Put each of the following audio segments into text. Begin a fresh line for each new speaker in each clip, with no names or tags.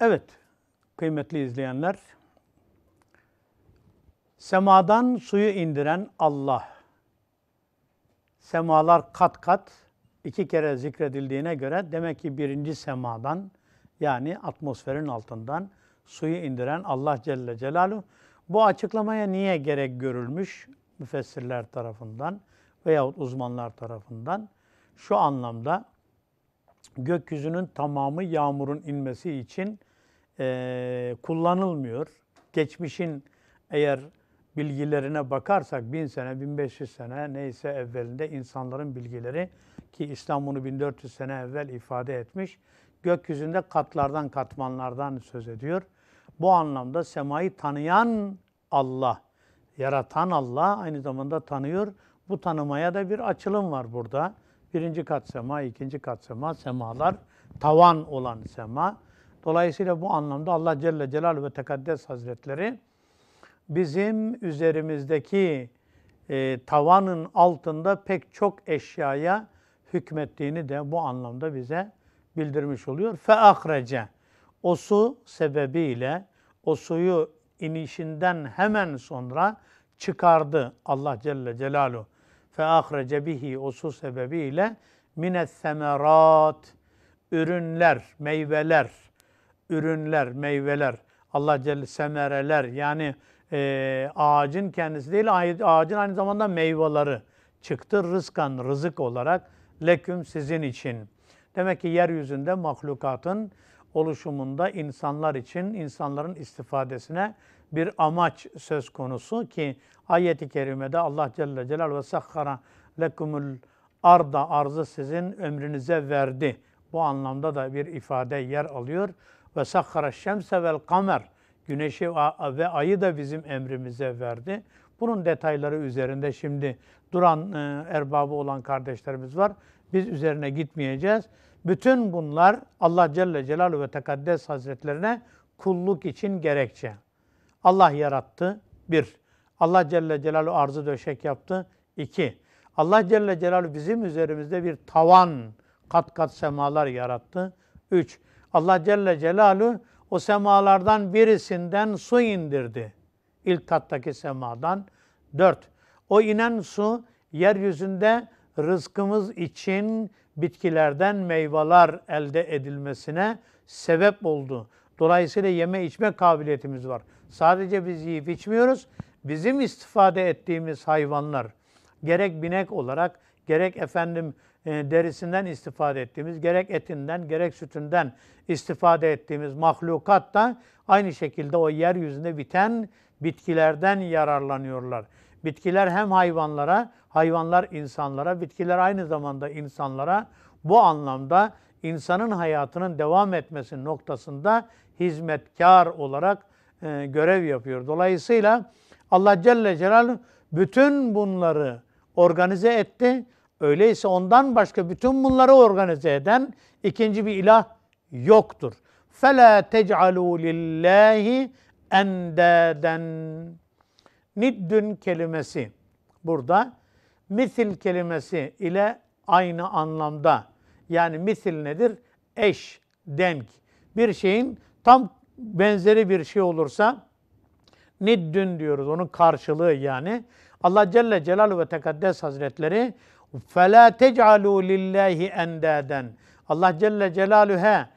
Evet, kıymetli izleyenler, semadan suyu indiren Allah, semalar kat kat iki kere zikredildiğine göre demek ki birinci semadan yani atmosferin altından suyu indiren Allah Celle Celaluhu. Bu açıklamaya niye gerek görülmüş müfessirler tarafından veyahut uzmanlar tarafından? Şu anlamda gökyüzünün tamamı yağmurun inmesi için e, kullanılmıyor. Geçmişin eğer bilgilerine bakarsak bin sene, 1500 sene neyse evvelinde insanların bilgileri ki İslam bunu 1400 sene evvel ifade etmiş. Gökyüzünde katlardan, katmanlardan söz ediyor. Bu anlamda semayı tanıyan Allah, yaratan Allah aynı zamanda tanıyor. Bu tanımaya da bir açılım var burada. Birinci kat sema, ikinci kat sema, semalar tavan olan sema. Dolayısıyla bu anlamda Allah Celle Celal ve Tekaddes Hazretleri bizim üzerimizdeki e, tavanın altında pek çok eşyaya hükmettiğini de bu anlamda bize bildirmiş oluyor. Fe ahrece o su sebebiyle o suyu inişinden hemen sonra çıkardı Allah Celle Celalu. Fe ahrece bihi o su sebebiyle mines semerat ürünler, meyveler ürünler, meyveler, Allah Celle semereler yani e, ağacın kendisi değil ağacın aynı zamanda meyveleri çıktı rızkan rızık olarak leküm sizin için. Demek ki yeryüzünde mahlukatın oluşumunda insanlar için insanların istifadesine bir amaç söz konusu ki ayeti kerimede Allah Celle Celal ve sakhara lekumul arda arzı sizin ömrünüze verdi. Bu anlamda da bir ifade yer alıyor. Ve sakhara şemse vel kamer. Güneşi ve ayı da bizim emrimize verdi. Bunun detayları üzerinde şimdi duran e, erbabı olan kardeşlerimiz var. Biz üzerine gitmeyeceğiz. Bütün bunlar Allah Celle Celaluhu ve Tekaddes Hazretlerine kulluk için gerekçe. Allah yarattı. Bir. Allah Celle Celaluhu arzı döşek yaptı. İki. Allah Celle Celaluhu bizim üzerimizde bir tavan kat kat semalar yarattı. Üç. Allah Celle Celaluhu o semalardan birisinden su indirdi. İlk kattaki semadan. Dört, o inen su yeryüzünde rızkımız için bitkilerden meyveler elde edilmesine sebep oldu. Dolayısıyla yeme içme kabiliyetimiz var. Sadece biz yiyip içmiyoruz. Bizim istifade ettiğimiz hayvanlar gerek binek olarak gerek efendim e, derisinden istifade ettiğimiz, gerek etinden, gerek sütünden istifade ettiğimiz mahlukat da aynı şekilde o yeryüzünde biten bitkilerden yararlanıyorlar. Bitkiler hem hayvanlara, hayvanlar insanlara, bitkiler aynı zamanda insanlara bu anlamda insanın hayatının devam etmesi noktasında hizmetkar olarak e, görev yapıyor. Dolayısıyla Allah Celle Celal bütün bunları organize etti Öyleyse ondan başka bütün bunları organize eden ikinci bir ilah yoktur. فَلَا تَجْعَلُوا لِلّٰهِ اَنْدَادًا Niddün kelimesi burada misil kelimesi ile aynı anlamda. Yani misil nedir? Eş, denk. Bir şeyin tam benzeri bir şey olursa niddün diyoruz. Onun karşılığı yani. Allah Celle Celaluhu ve Tekaddes Hazretleri فَلَا تَجْعَلُوا لِلّٰهِ اَنْدَادًا Allah Celle Celaluhu'ya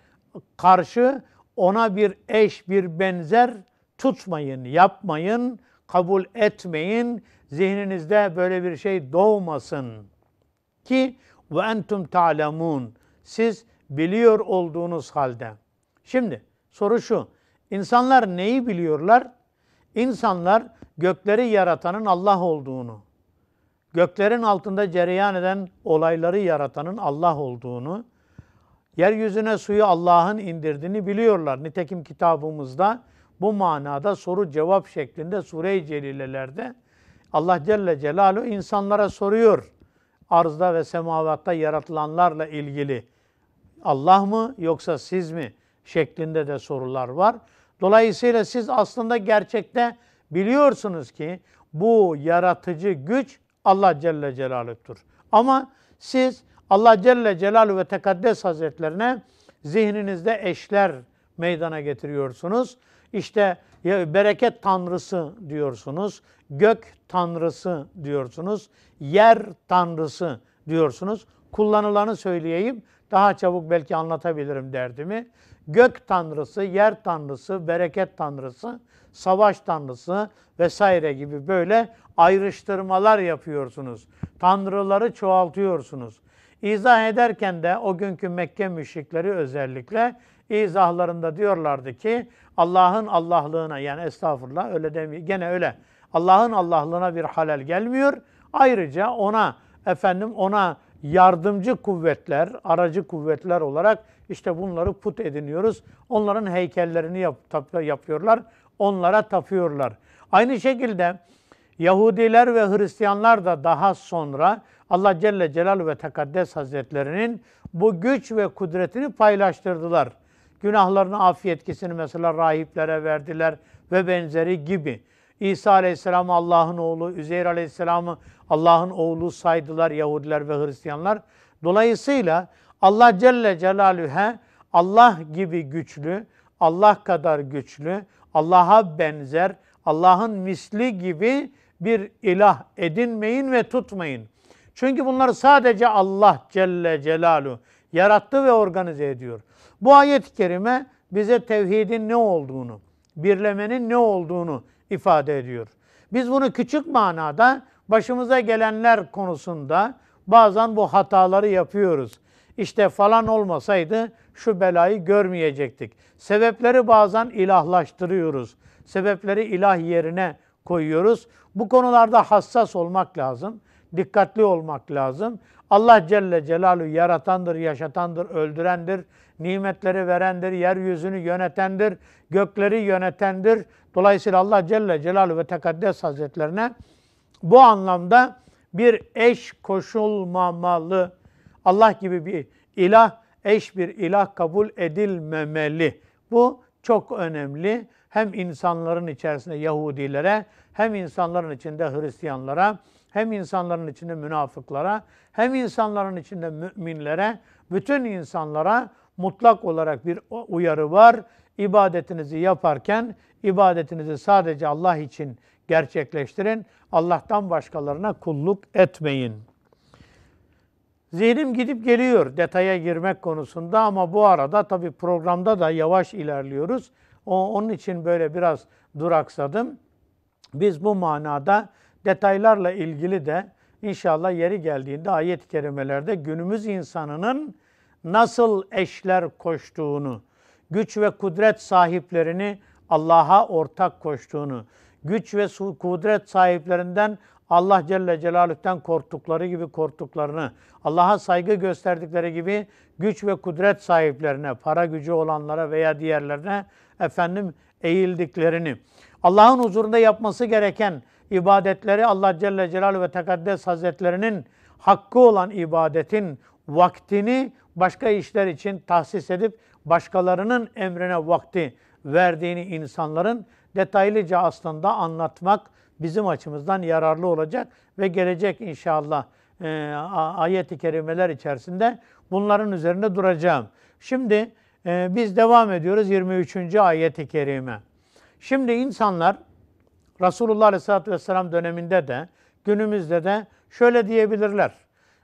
karşı ona bir eş, bir benzer tutmayın, yapmayın, kabul etmeyin. Zihninizde böyle bir şey doğmasın. Ki ve entum ta'lemun. Siz biliyor olduğunuz halde. Şimdi soru şu. İnsanlar neyi biliyorlar? İnsanlar gökleri yaratanın Allah olduğunu, göklerin altında cereyan eden olayları yaratanın Allah olduğunu, yeryüzüne suyu Allah'ın indirdiğini biliyorlar. Nitekim kitabımızda bu manada soru cevap şeklinde sure-i celilelerde Allah Celle Celaluhu insanlara soruyor. Arzda ve semavatta yaratılanlarla ilgili Allah mı yoksa siz mi şeklinde de sorular var. Dolayısıyla siz aslında gerçekte biliyorsunuz ki bu yaratıcı güç Allah Celle Celaluh'tur. Ama siz Allah Celle Celaluhu ve Tekaddes Hazretlerine zihninizde eşler meydana getiriyorsunuz. İşte ya bereket tanrısı diyorsunuz, gök tanrısı diyorsunuz, yer tanrısı diyorsunuz. Kullanılanı söyleyeyim, daha çabuk belki anlatabilirim derdimi. Gök tanrısı, yer tanrısı, bereket tanrısı savaş tanrısı vesaire gibi böyle ayrıştırmalar yapıyorsunuz. Tanrıları çoğaltıyorsunuz. İzah ederken de o günkü Mekke müşrikleri özellikle izahlarında diyorlardı ki Allah'ın Allahlığına yani estağfurullah öyle demiyor. Gene öyle. Allah'ın Allahlığına bir halel gelmiyor. Ayrıca ona efendim ona yardımcı kuvvetler, aracı kuvvetler olarak işte bunları put ediniyoruz. Onların heykellerini yap, yapıyorlar onlara tapıyorlar. Aynı şekilde Yahudiler ve Hristiyanlar da daha sonra Allah Celle Celal ve Tekaddes Hazretlerinin bu güç ve kudretini paylaştırdılar. Günahlarını, af yetkisini mesela rahiplere verdiler ve benzeri gibi. İsa Aleyhisselam'ı Allah'ın oğlu, Üzeyr Aleyhisselam'ı Allah'ın oğlu saydılar Yahudiler ve Hristiyanlar. Dolayısıyla Allah Celle Celaluhu'ya Allah gibi güçlü, Allah kadar güçlü, Allah'a benzer, Allah'ın misli gibi bir ilah edinmeyin ve tutmayın. Çünkü bunları sadece Allah Celle Celalu yarattı ve organize ediyor. Bu ayet-i kerime bize tevhidin ne olduğunu, birlemenin ne olduğunu ifade ediyor. Biz bunu küçük manada başımıza gelenler konusunda bazen bu hataları yapıyoruz. İşte falan olmasaydı şu belayı görmeyecektik. Sebepleri bazen ilahlaştırıyoruz. Sebepleri ilah yerine koyuyoruz. Bu konularda hassas olmak lazım. Dikkatli olmak lazım. Allah Celle Celalü yaratandır, yaşatandır, öldürendir. Nimetleri verendir, yeryüzünü yönetendir, gökleri yönetendir. Dolayısıyla Allah Celle Celalü ve Tekaddes Hazretlerine bu anlamda bir eş koşulmamalı. Allah gibi bir ilah eş bir ilah kabul edilmemeli. Bu çok önemli. Hem insanların içerisinde Yahudilere, hem insanların içinde Hristiyanlara, hem insanların içinde münafıklara, hem insanların içinde müminlere, bütün insanlara mutlak olarak bir uyarı var. İbadetinizi yaparken ibadetinizi sadece Allah için gerçekleştirin. Allah'tan başkalarına kulluk etmeyin. Zihnim gidip geliyor detaya girmek konusunda ama bu arada tabii programda da yavaş ilerliyoruz. O, onun için böyle biraz duraksadım. Biz bu manada detaylarla ilgili de inşallah yeri geldiğinde ayet-i kerimelerde günümüz insanının nasıl eşler koştuğunu, güç ve kudret sahiplerini Allah'a ortak koştuğunu, güç ve kudret sahiplerinden Allah Celle Celaluh'ten korktukları gibi korktuklarını, Allah'a saygı gösterdikleri gibi güç ve kudret sahiplerine, para gücü olanlara veya diğerlerine efendim eğildiklerini, Allah'ın huzurunda yapması gereken ibadetleri Allah Celle Celaluhu ve Tekaddes Hazretlerinin hakkı olan ibadetin vaktini başka işler için tahsis edip başkalarının emrine vakti verdiğini insanların detaylıca aslında anlatmak bizim açımızdan yararlı olacak ve gelecek inşallah e, ayet-i kerimeler içerisinde bunların üzerinde duracağım. Şimdi e, biz devam ediyoruz 23. ayet-i kerime. Şimdi insanlar Resulullah Aleyhisselatü Vesselam döneminde de günümüzde de şöyle diyebilirler.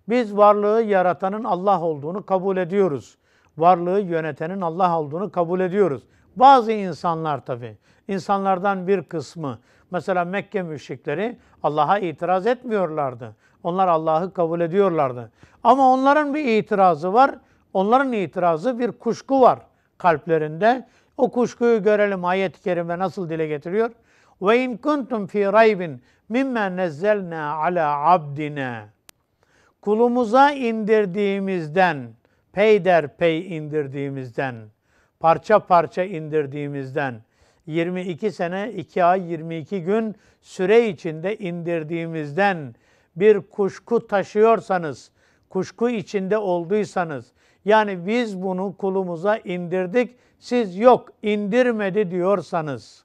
Biz varlığı yaratanın Allah olduğunu kabul ediyoruz. Varlığı yönetenin Allah olduğunu kabul ediyoruz. Bazı insanlar tabi, insanlardan bir kısmı, mesela Mekke müşrikleri Allah'a itiraz etmiyorlardı. Onlar Allah'ı kabul ediyorlardı. Ama onların bir itirazı var. Onların itirazı bir kuşku var kalplerinde. O kuşkuyu görelim ayet-i kerime nasıl dile getiriyor? Ve in kuntum fi raybin mimma nezzelna ala abdina. Kulumuza indirdiğimizden, peyder pey indirdiğimizden parça parça indirdiğimizden 22 sene 2 ay 22 gün süre içinde indirdiğimizden bir kuşku taşıyorsanız, kuşku içinde olduysanız yani biz bunu kulumuza indirdik, siz yok indirmedi diyorsanız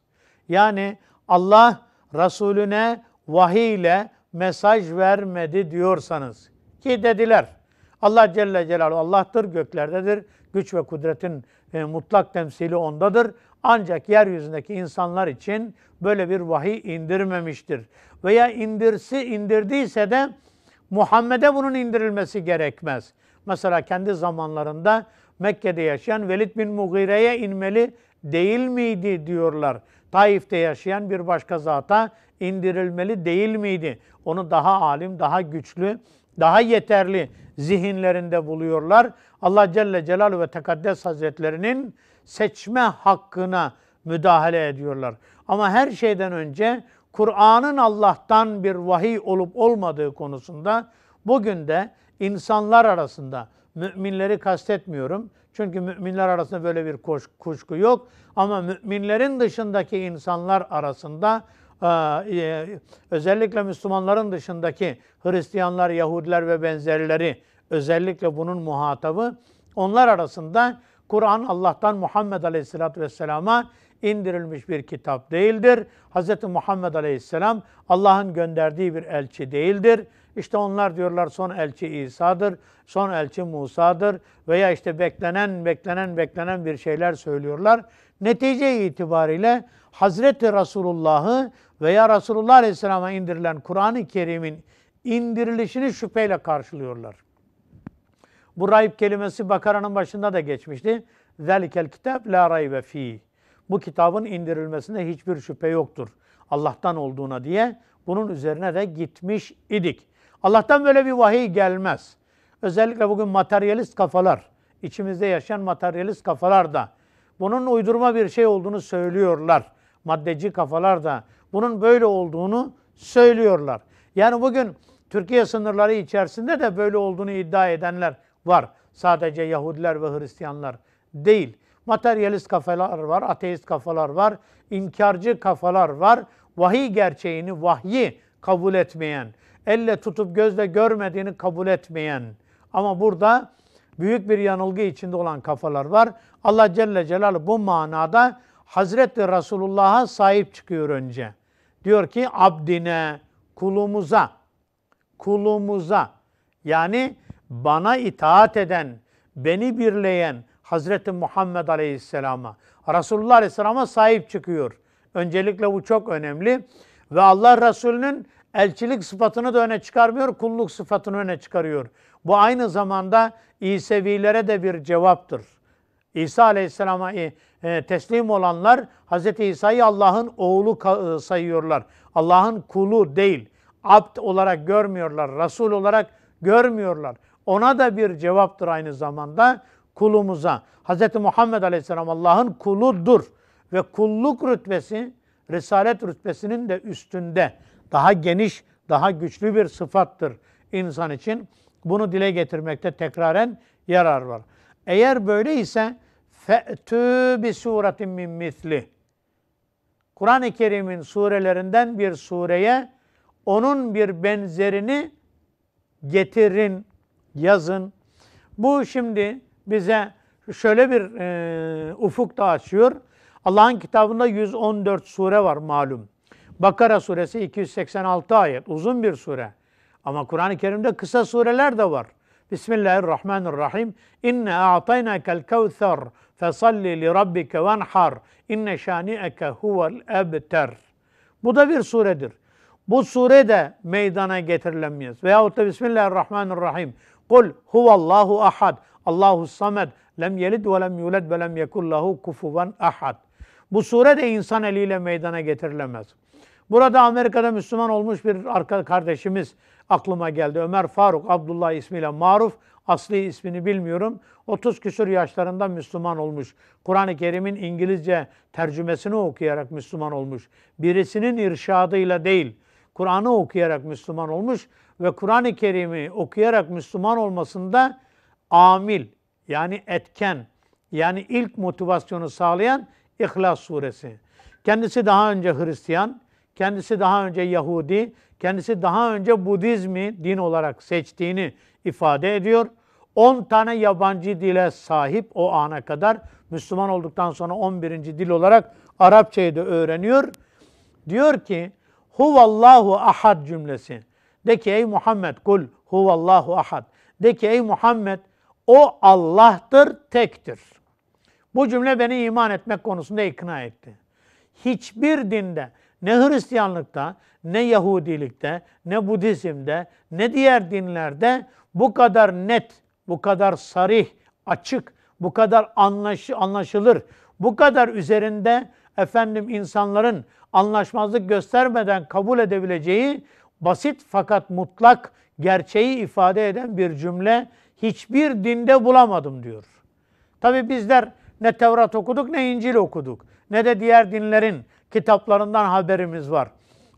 yani Allah Resulüne vahiy ile mesaj vermedi diyorsanız ki dediler Allah Celle Celaluhu Allah'tır göklerdedir güç ve kudretin e, mutlak temsili ondadır. Ancak yeryüzündeki insanlar için böyle bir vahiy indirmemiştir. Veya indirsi indirdiyse de Muhammed'e bunun indirilmesi gerekmez. Mesela kendi zamanlarında Mekke'de yaşayan Velid bin Mugire'ye inmeli değil miydi diyorlar. Taif'te yaşayan bir başka zata indirilmeli değil miydi? Onu daha alim, daha güçlü, daha yeterli zihinlerinde buluyorlar. Allah Celle Celal ve Tekaddes Hazretlerinin seçme hakkına müdahale ediyorlar. Ama her şeyden önce Kur'an'ın Allah'tan bir vahiy olup olmadığı konusunda bugün de insanlar arasında müminleri kastetmiyorum. Çünkü müminler arasında böyle bir kuşku yok ama müminlerin dışındaki insanlar arasında ee, e, özellikle Müslümanların dışındaki Hristiyanlar, Yahudiler ve benzerileri, özellikle bunun muhatabı onlar arasında Kur'an Allah'tan Muhammed Aleyhisselatü Vesselam'a indirilmiş bir kitap değildir. Hz. Muhammed Aleyhisselam Allah'ın gönderdiği bir elçi değildir. İşte onlar diyorlar son elçi İsa'dır, son elçi Musa'dır veya işte beklenen, beklenen, beklenen bir şeyler söylüyorlar. Netice itibariyle Hazreti Resulullah'ı veya Resulullah Aleyhisselam'a indirilen Kur'an-ı Kerim'in indirilişini şüpheyle karşılıyorlar. Bu rayip kelimesi Bakara'nın başında da geçmişti. Zelikel kitap la raybe fi. Bu kitabın indirilmesinde hiçbir şüphe yoktur. Allah'tan olduğuna diye bunun üzerine de gitmiş idik. Allah'tan böyle bir vahiy gelmez. Özellikle bugün materyalist kafalar, içimizde yaşayan materyalist kafalar da bunun uydurma bir şey olduğunu söylüyorlar. Maddeci kafalar da bunun böyle olduğunu söylüyorlar. Yani bugün Türkiye sınırları içerisinde de böyle olduğunu iddia edenler var. Sadece Yahudiler ve Hristiyanlar değil. Materyalist kafalar var, ateist kafalar var, inkarcı kafalar var. Vahiy gerçeğini, vahyi kabul etmeyen, elle tutup gözle görmediğini kabul etmeyen. Ama burada büyük bir yanılgı içinde olan kafalar var. Allah Celle Celaluhu bu manada Hazreti Resulullah'a sahip çıkıyor önce. Diyor ki abdine, kulumuza, kulumuza yani bana itaat eden, beni birleyen Hazreti Muhammed Aleyhisselam'a, Resulullah Aleyhisselam'a sahip çıkıyor. Öncelikle bu çok önemli. Ve Allah Resulü'nün elçilik sıfatını da öne çıkarmıyor, kulluk sıfatını öne çıkarıyor. Bu aynı zamanda İsevilere de bir cevaptır. İsa Aleyhisselam'a e, e, teslim olanlar Hz. İsa'yı Allah'ın oğlu e, sayıyorlar. Allah'ın kulu değil. Abd olarak görmüyorlar. Resul olarak görmüyorlar. Ona da bir cevaptır aynı zamanda kulumuza. Hz. Muhammed Aleyhisselam Allah'ın kuludur. Ve kulluk rütbesi Risalet rütbesinin de üstünde. Daha geniş, daha güçlü bir sıfattır insan için. Bunu dile getirmekte tekraren yarar var. Eğer böyleyse fe'tü bi suretin min misli. Kur'an-ı Kerim'in surelerinden bir sureye onun bir benzerini getirin, yazın. Bu şimdi bize şöyle bir e, ufuk da açıyor. Allah'ın kitabında 114 sure var malum. Bakara suresi 286 ayet. Uzun bir sure. Ama Kur'an-ı Kerim'de kısa sureler de var. Bismillahirrahmanirrahim. İnne a'taynakel kevser fesalli li rabbike venhar. İnne şani'eke huvel ebter. Bu da bir suredir. Bu sure de meydana getirilemez. Veyahut da Bismillahirrahmanirrahim. Kul huvallahu ahad. Allahu samed. Lem yelid ve lem yuled ve lem yekullahu kufuven ahad. Bu sure de insan eliyle meydana getirilemez. Burada Amerika'da Müslüman olmuş bir kardeşimiz aklıma geldi. Ömer Faruk Abdullah ismiyle maruf. Asli ismini bilmiyorum. 30 küsur yaşlarında Müslüman olmuş. Kur'an-ı Kerim'in İngilizce tercümesini okuyarak Müslüman olmuş. Birisinin irşadıyla değil, Kur'an'ı okuyarak Müslüman olmuş ve Kur'an-ı Kerim'i okuyarak Müslüman olmasında amil yani etken yani ilk motivasyonu sağlayan İhlas suresi. Kendisi daha önce Hristiyan, kendisi daha önce Yahudi, kendisi daha önce Budizmi din olarak seçtiğini ifade ediyor. 10 tane yabancı dile sahip o ana kadar. Müslüman olduktan sonra 11. dil olarak Arapçayı da öğreniyor. Diyor ki huvallahu ahad cümlesi. De ki ey Muhammed kul huvallahu ahad. De ki ey Muhammed o Allah'tır, tektir. Bu cümle beni iman etmek konusunda ikna etti. Hiçbir dinde ne Hristiyanlıkta, ne Yahudilikte, ne Budizm'de, ne diğer dinlerde bu kadar net, bu kadar sarih, açık, bu kadar anlaşı, anlaşılır, bu kadar üzerinde efendim insanların anlaşmazlık göstermeden kabul edebileceği basit fakat mutlak gerçeği ifade eden bir cümle hiçbir dinde bulamadım diyor. Tabi bizler ne Tevrat okuduk ne İncil okuduk ne de diğer dinlerin kitaplarından haberimiz var.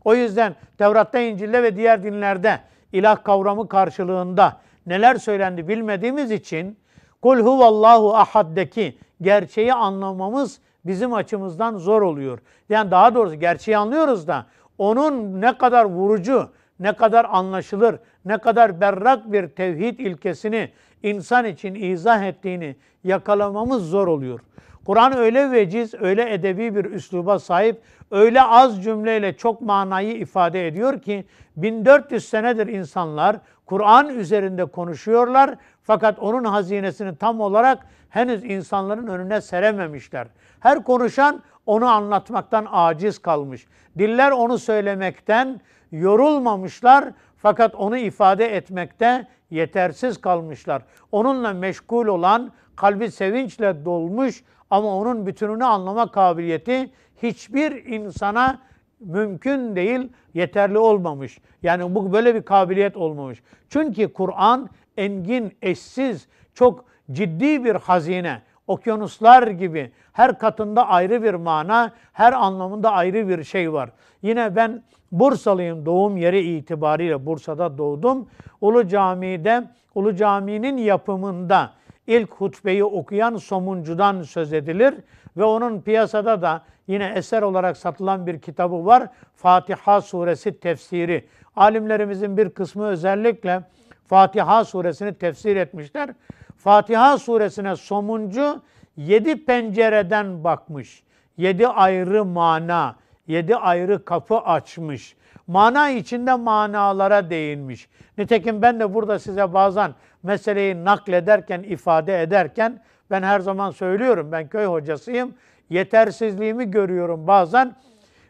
O yüzden Tevrat'ta, İncil'de ve diğer dinlerde ilah kavramı karşılığında neler söylendi bilmediğimiz için kul huvallahu ahaddeki gerçeği anlamamız bizim açımızdan zor oluyor. Yani daha doğrusu gerçeği anlıyoruz da onun ne kadar vurucu, ne kadar anlaşılır, ne kadar berrak bir tevhid ilkesini insan için izah ettiğini yakalamamız zor oluyor. Kur'an öyle veciz, öyle edebi bir üsluba sahip, öyle az cümleyle çok manayı ifade ediyor ki 1400 senedir insanlar Kur'an üzerinde konuşuyorlar fakat onun hazinesini tam olarak henüz insanların önüne serememişler. Her konuşan onu anlatmaktan aciz kalmış. Diller onu söylemekten yorulmamışlar fakat onu ifade etmekte yetersiz kalmışlar. Onunla meşgul olan kalbi sevinçle dolmuş ama onun bütününü anlama kabiliyeti hiçbir insana mümkün değil, yeterli olmamış. Yani bu böyle bir kabiliyet olmamış. Çünkü Kur'an engin, eşsiz, çok ciddi bir hazine. Okyanuslar gibi her katında ayrı bir mana, her anlamında ayrı bir şey var. Yine ben Bursalıyım doğum yeri itibariyle Bursa'da doğdum. Ulu Cami'de, Ulu Cami'nin yapımında ilk hutbeyi okuyan somuncudan söz edilir ve onun piyasada da yine eser olarak satılan bir kitabı var. Fatiha suresi tefsiri. Alimlerimizin bir kısmı özellikle Fatiha suresini tefsir etmişler. Fatiha suresine somuncu yedi pencereden bakmış. Yedi ayrı mana, yedi ayrı kapı açmış. Mana içinde manalara değinmiş. Nitekim ben de burada size bazen meseleyi naklederken, ifade ederken ben her zaman söylüyorum ben köy hocasıyım. Yetersizliğimi görüyorum bazen.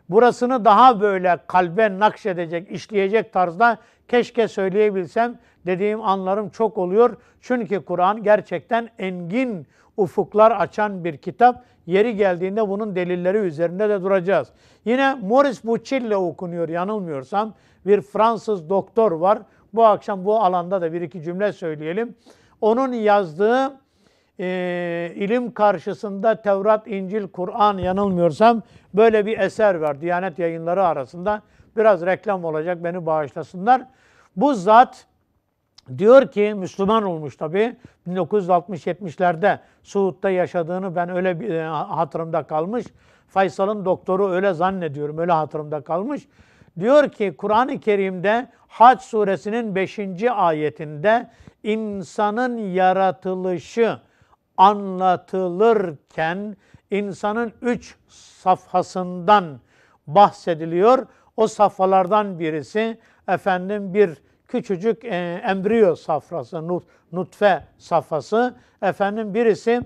Burasını daha böyle kalbe nakşedecek, işleyecek tarzda keşke söyleyebilsem dediğim anlarım çok oluyor. Çünkü Kur'an gerçekten engin ufuklar açan bir kitap. Yeri geldiğinde bunun delilleri üzerinde de duracağız. Yine Maurice Bucille okunuyor yanılmıyorsam. Bir Fransız doktor var. Bu akşam bu alanda da bir iki cümle söyleyelim. Onun yazdığı e, ilim karşısında Tevrat, İncil, Kur'an yanılmıyorsam böyle bir eser var. Diyanet yayınları arasında. Biraz reklam olacak beni bağışlasınlar. Bu zat diyor ki Müslüman olmuş tabii. 1960-70'lerde Suud'da yaşadığını ben öyle bir, e, hatırımda kalmış. Faysal'ın doktoru öyle zannediyorum öyle hatırımda kalmış. Diyor ki Kur'an-ı Kerim'de Hac suresinin 5. ayetinde insanın yaratılışı anlatılırken insanın üç safhasından bahsediliyor. O safhalardan birisi efendim bir küçücük e, embriyo safrası, nut, nutfe safhası. Efendim birisi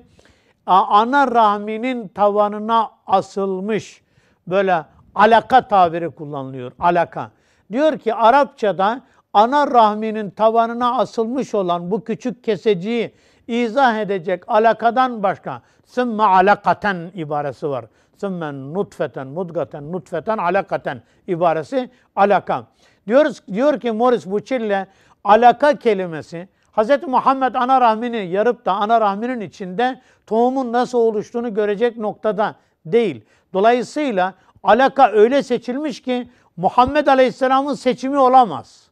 ana rahminin tavanına asılmış böyle alaka tabiri kullanılıyor. Alaka. Diyor ki Arapçada ana rahminin tavanına asılmış olan bu küçük keseciyi izah edecek alakadan başka sümme alakaten ibaresi var. Sümme nutfeten, mudgaten, nutfeten, alakaten ibaresi alaka. Diyoruz, diyor ki Morris Buçille alaka kelimesi Hz. Muhammed ana rahmini yarıp da ana rahminin içinde tohumun nasıl oluştuğunu görecek noktada değil. Dolayısıyla alaka öyle seçilmiş ki Muhammed Aleyhisselam'ın seçimi olamaz.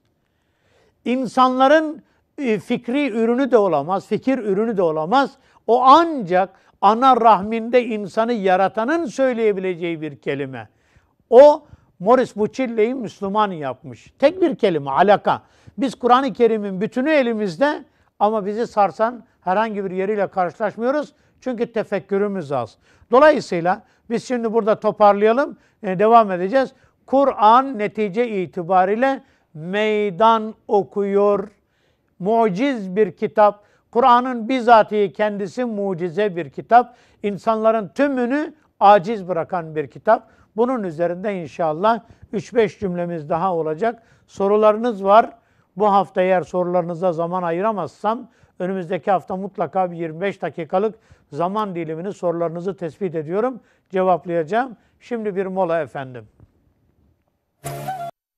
İnsanların e, fikri ürünü de olamaz, fikir ürünü de olamaz. O ancak ana rahminde insanı yaratanın söyleyebileceği bir kelime. O Morris Bucille'yi Müslüman yapmış. Tek bir kelime, alaka. Biz Kur'an-ı Kerim'in bütünü elimizde ama bizi sarsan herhangi bir yeriyle karşılaşmıyoruz. Çünkü tefekkürümüz az. Dolayısıyla biz şimdi burada toparlayalım, e, devam edeceğiz. Kur'an netice itibariyle meydan okuyor. Muciz bir kitap. Kur'an'ın bizatihi kendisi mucize bir kitap. İnsanların tümünü aciz bırakan bir kitap. Bunun üzerinde inşallah 3-5 cümlemiz daha olacak. Sorularınız var. Bu hafta eğer sorularınıza zaman ayıramazsam önümüzdeki hafta mutlaka bir 25 dakikalık zaman dilimini sorularınızı tespit ediyorum. Cevaplayacağım. Şimdi bir mola efendim. Bye.